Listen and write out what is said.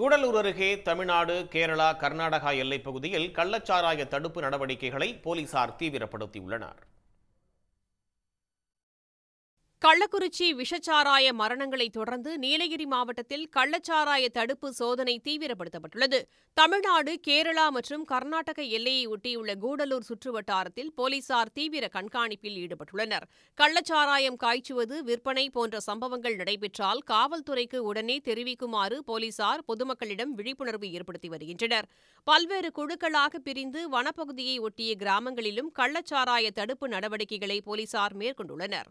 கூடலூர் அருகே தமிழ்நாடு கேரளா கர்நாடகா எல்லைப் பகுதியில் கள்ளச்சாராய தடுப்பு நடவடிக்கைகளை போலீசார் தீவிரப்படுத்தியுள்ளனர் கள்ளக்குறிச்சி விஷச்சாராய மரணங்களை தொடர்ந்து நீலகிரி மாவட்டத்தில் கள்ளச்சாராய தடுப்பு சோதனை தீவிரப்படுத்தப்பட்டுள்ளது தமிழ்நாடு கேரளா மற்றும் கர்நாடக எல்லையை ஒட்டியுள்ள கூடலூர் சுற்றுவட்டாரத்தில் போலீசார் தீவிர கண்காணிப்பில் ஈடுபட்டுள்ளனர் கள்ளச்சாராயம் காய்ச்சுவது விற்பனை போன்ற சம்பவங்கள் நடைபெற்றால் காவல்துறைக்கு உடனே தெரிவிக்குமாறு போலீசார் பொதுமக்களிடம் விழிப்புணர்வு ஏற்படுத்தி வருகின்றனர் பல்வேறு குழுக்களாக பிரிந்து வனப்பகுதியை ஒட்டிய கிராமங்களிலும் கள்ளச்சாராய தடுப்பு நடவடிக்கைகளை போலீசார் மேற்கொண்டுள்ளனர்